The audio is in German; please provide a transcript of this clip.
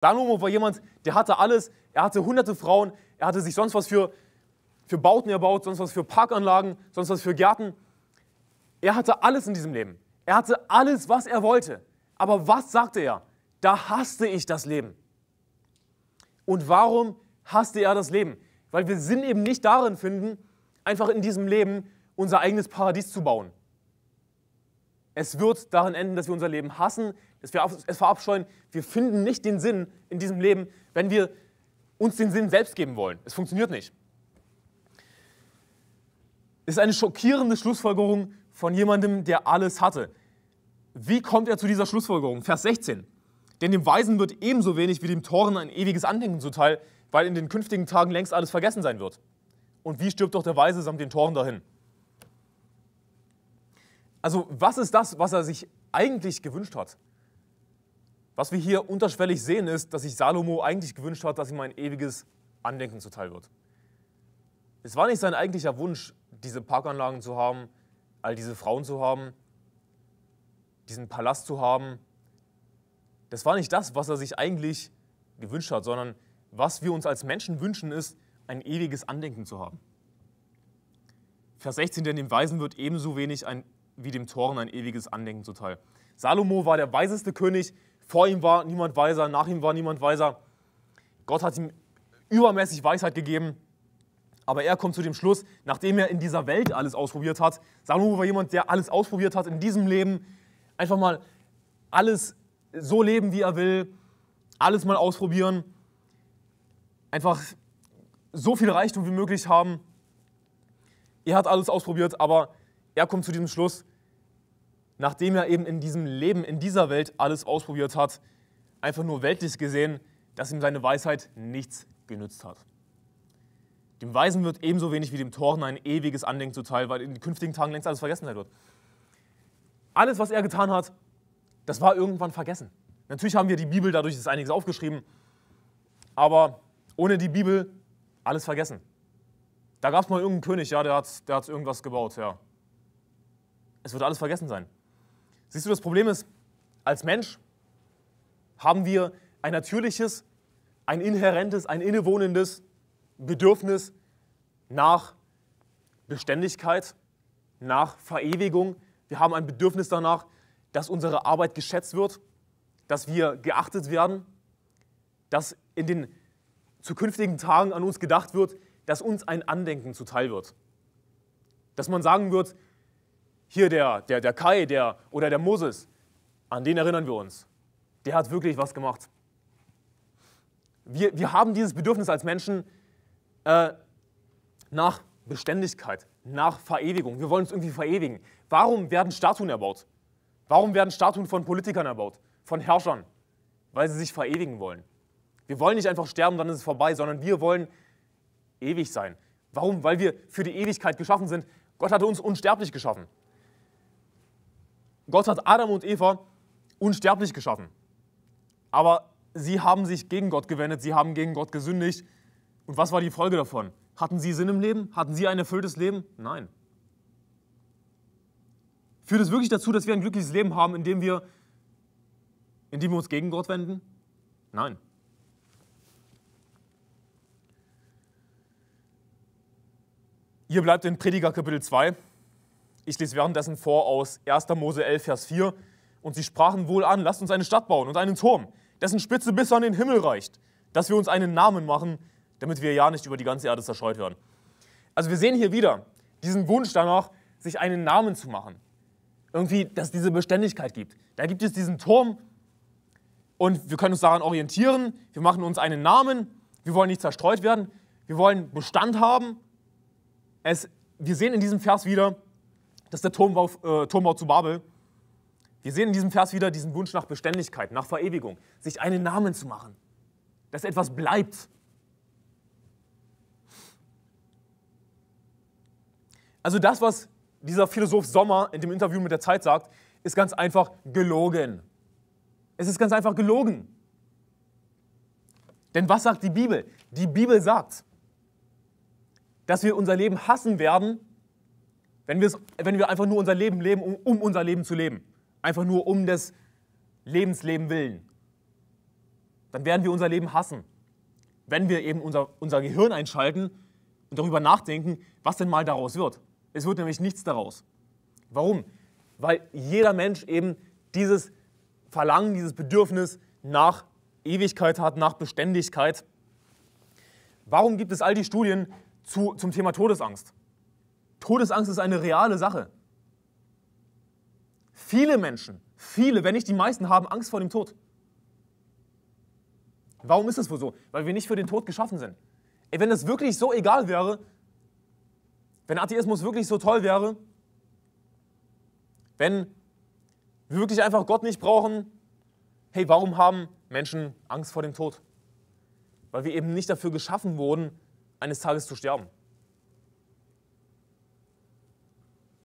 Salomo war jemand, der hatte alles, er hatte hunderte Frauen, er hatte sich sonst was für, für Bauten erbaut, sonst was für Parkanlagen, sonst was für Gärten. Er hatte alles in diesem Leben. Er hatte alles, was er wollte. Aber was sagte er? Da hasste ich das Leben. Und warum hasste er das Leben? Weil wir Sinn eben nicht darin finden, einfach in diesem Leben unser eigenes Paradies zu bauen. Es wird darin enden, dass wir unser Leben hassen, dass wir es verabscheuen. Wir finden nicht den Sinn in diesem Leben, wenn wir uns den Sinn selbst geben wollen. Es funktioniert nicht. Es ist eine schockierende Schlussfolgerung von jemandem, der alles hatte. Wie kommt er zu dieser Schlussfolgerung? Vers 16. Denn dem Weisen wird ebenso wenig wie dem Toren ein ewiges Andenken zuteil, weil in den künftigen Tagen längst alles vergessen sein wird. Und wie stirbt doch der Weise samt den Toren dahin? Also was ist das, was er sich eigentlich gewünscht hat? Was wir hier unterschwellig sehen, ist, dass sich Salomo eigentlich gewünscht hat, dass ihm ein ewiges Andenken zuteil wird. Es war nicht sein eigentlicher Wunsch, diese Parkanlagen zu haben, all diese Frauen zu haben, diesen Palast zu haben. Das war nicht das, was er sich eigentlich gewünscht hat, sondern was wir uns als Menschen wünschen, ist, ein ewiges Andenken zu haben. Vers 16, denn dem Weisen wird ebenso wenig ein wie dem Toren ein ewiges Andenken zuteil. Salomo war der weiseste König, vor ihm war niemand weiser, nach ihm war niemand weiser. Gott hat ihm übermäßig Weisheit gegeben, aber er kommt zu dem Schluss, nachdem er in dieser Welt alles ausprobiert hat. Salomo war jemand, der alles ausprobiert hat in diesem Leben. Einfach mal alles so leben, wie er will, alles mal ausprobieren. Einfach so viel Reichtum wie möglich haben. Er hat alles ausprobiert, aber er kommt zu diesem Schluss, nachdem er eben in diesem Leben, in dieser Welt alles ausprobiert hat, einfach nur weltlich gesehen, dass ihm seine Weisheit nichts genützt hat. Dem Weisen wird ebenso wenig wie dem Toren ein ewiges Andenken zuteil, weil in den künftigen Tagen längst alles vergessen sein wird. Alles, was er getan hat, das war irgendwann vergessen. Natürlich haben wir die Bibel, dadurch ist einiges aufgeschrieben, aber ohne die Bibel alles vergessen. Da gab es mal irgendeinen König, ja, der hat, der hat irgendwas gebaut, ja es wird alles vergessen sein. Siehst du, das Problem ist, als Mensch haben wir ein natürliches, ein inhärentes, ein innewohnendes Bedürfnis nach Beständigkeit, nach Verewigung. Wir haben ein Bedürfnis danach, dass unsere Arbeit geschätzt wird, dass wir geachtet werden, dass in den zukünftigen Tagen an uns gedacht wird, dass uns ein Andenken zuteil wird. Dass man sagen wird, hier der, der, der Kai der, oder der Moses, an den erinnern wir uns. Der hat wirklich was gemacht. Wir, wir haben dieses Bedürfnis als Menschen äh, nach Beständigkeit, nach Verewigung. Wir wollen uns irgendwie verewigen. Warum werden Statuen erbaut? Warum werden Statuen von Politikern erbaut, von Herrschern? Weil sie sich verewigen wollen. Wir wollen nicht einfach sterben, dann ist es vorbei, sondern wir wollen ewig sein. Warum? Weil wir für die Ewigkeit geschaffen sind. Gott hat uns unsterblich geschaffen. Gott hat Adam und Eva unsterblich geschaffen. Aber sie haben sich gegen Gott gewendet, sie haben gegen Gott gesündigt. Und was war die Folge davon? Hatten sie Sinn im Leben? Hatten sie ein erfülltes Leben? Nein. Führt es wirklich dazu, dass wir ein glückliches Leben haben, indem wir, indem wir uns gegen Gott wenden? Nein. Ihr bleibt in Prediger Kapitel 2, ich lese währenddessen vor aus 1. Mose 11, Vers 4. Und sie sprachen wohl an, lasst uns eine Stadt bauen und einen Turm, dessen Spitze bis an den Himmel reicht, dass wir uns einen Namen machen, damit wir ja nicht über die ganze Erde zerstreut werden. Also wir sehen hier wieder diesen Wunsch danach, sich einen Namen zu machen. Irgendwie, dass es diese Beständigkeit gibt. Da gibt es diesen Turm und wir können uns daran orientieren. Wir machen uns einen Namen. Wir wollen nicht zerstreut werden. Wir wollen Bestand haben. Es, wir sehen in diesem Vers wieder, das ist der Turmbau, äh, Turmbau zu Babel. Wir sehen in diesem Vers wieder diesen Wunsch nach Beständigkeit, nach Verewigung, sich einen Namen zu machen, dass etwas bleibt. Also das, was dieser Philosoph Sommer in dem Interview mit der Zeit sagt, ist ganz einfach gelogen. Es ist ganz einfach gelogen. Denn was sagt die Bibel? Die Bibel sagt, dass wir unser Leben hassen werden wenn, wenn wir einfach nur unser Leben leben, um, um unser Leben zu leben, einfach nur um des Lebensleben willen, dann werden wir unser Leben hassen. Wenn wir eben unser, unser Gehirn einschalten und darüber nachdenken, was denn mal daraus wird. Es wird nämlich nichts daraus. Warum? Weil jeder Mensch eben dieses Verlangen, dieses Bedürfnis nach Ewigkeit hat, nach Beständigkeit. Warum gibt es all die Studien zu, zum Thema Todesangst? Todesangst ist eine reale Sache. Viele Menschen, viele, wenn nicht die meisten, haben Angst vor dem Tod. Warum ist das wohl so? Weil wir nicht für den Tod geschaffen sind. Ey, wenn das wirklich so egal wäre, wenn Atheismus wirklich so toll wäre, wenn wir wirklich einfach Gott nicht brauchen, hey, warum haben Menschen Angst vor dem Tod? Weil wir eben nicht dafür geschaffen wurden, eines Tages zu sterben.